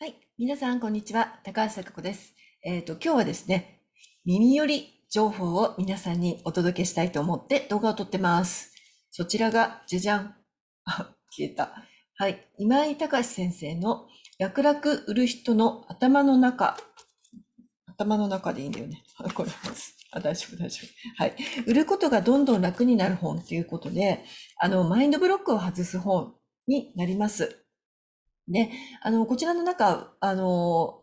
はい。皆さん、こんにちは。高橋咲子です。えっ、ー、と、今日はですね、耳より情報を皆さんにお届けしたいと思って動画を撮ってます。そちらが、じゃじゃん。あ、消えた。はい。今井隆先生の、楽々売る人の頭の中。頭の中でいいんだよね。あ、これあ、大丈夫、大丈夫。はい。売ることがどんどん楽になる本ということで、あの、マインドブロックを外す本になります。ね、あの、こちらの中、あの、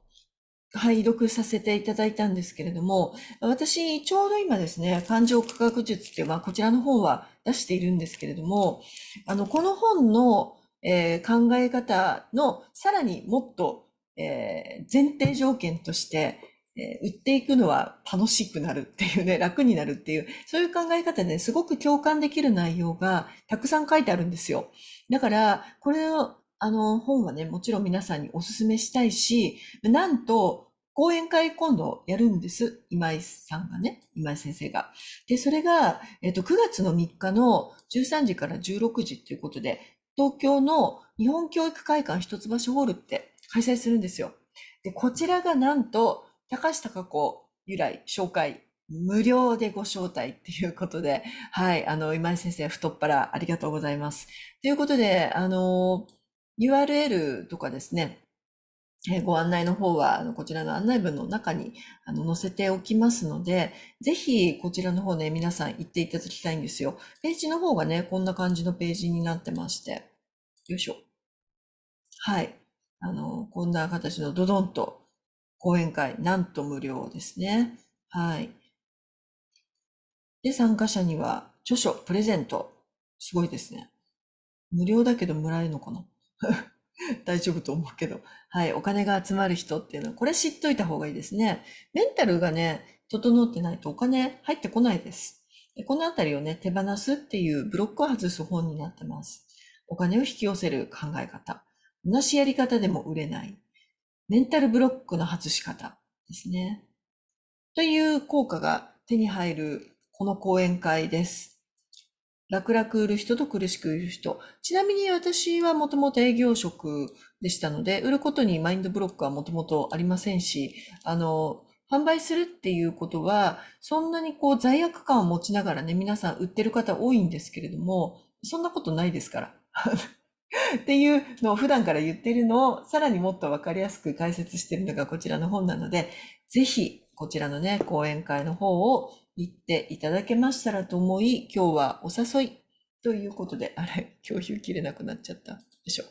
拝読させていただいたんですけれども、私、ちょうど今ですね、感情科学術っていう、まあ、こちらの本は出しているんですけれども、あの、この本の、えー、考え方のさらにもっと、えー、前提条件として、えー、売っていくのは楽しくなるっていうね、楽になるっていう、そういう考え方で、ね、すごく共感できる内容がたくさん書いてあるんですよ。だから、これをあの本はね、もちろん皆さんにお勧めしたいし、なんと、講演会今度やるんです。今井さんがね、今井先生が。で、それが、えっと、9月の3日の13時から16時っていうことで、東京の日本教育会館一橋ホールって開催するんですよ。で、こちらがなんと、高橋隆子由来紹介無料でご招待っていうことで、はい、あの、今井先生、太っ腹、ありがとうございます。ということで、あの URL とかですね、えご案内の方は、あのこちらの案内文の中にあの載せておきますので、ぜひこちらの方ね、皆さん行っていただきたいんですよ。ページの方がね、こんな感じのページになってまして。よいしょ。はい。あの、こんな形のドドンと講演会、なんと無料ですね。はい。で、参加者には著書、プレゼント。すごいですね。無料だけどもらえるのかな 大丈夫と思うけど。はい。お金が集まる人っていうのは、これ知っといた方がいいですね。メンタルがね、整ってないとお金入ってこないです。でこのあたりをね、手放すっていうブロックを外す本になってます。お金を引き寄せる考え方。同じやり方でも売れない。メンタルブロックの外し方ですね。という効果が手に入るこの講演会です。楽々売る人と苦しく売る人。ちなみに私はもともと営業職でしたので、売ることにマインドブロックはもともとありませんし、あの、販売するっていうことは、そんなにこう罪悪感を持ちながらね、皆さん売ってる方多いんですけれども、そんなことないですから。っていうのを普段から言ってるのをさらにもっとわかりやすく解説してるのがこちらの本なので、ぜひこちらのね、講演会の方を言っていただけましたらと思い、今日はお誘いということで、あれ、共有切れなくなっちゃったでしょ。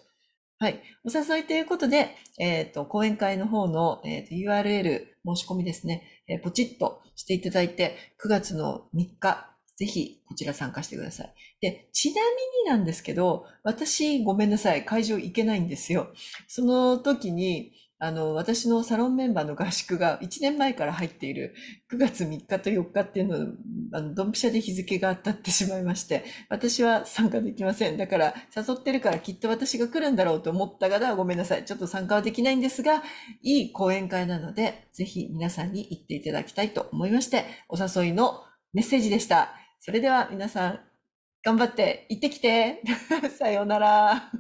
はい。お誘いということで、えっ、ー、と、講演会の方の、えーと URL 申し込みですね、えー、ポチッとしていただいて、9月の3日、ぜひこちら参加してください。で、ちなみになんですけど、私、ごめんなさい、会場行けないんですよ。その時に、あの、私のサロンメンバーの合宿が1年前から入っている9月3日と4日っていうのを、あの、ドンピシャで日付が当たってしまいまして、私は参加できません。だから、誘ってるからきっと私が来るんだろうと思ったがはごめんなさい。ちょっと参加はできないんですが、いい講演会なので、ぜひ皆さんに行っていただきたいと思いまして、お誘いのメッセージでした。それでは皆さん、頑張って行ってきて さようなら。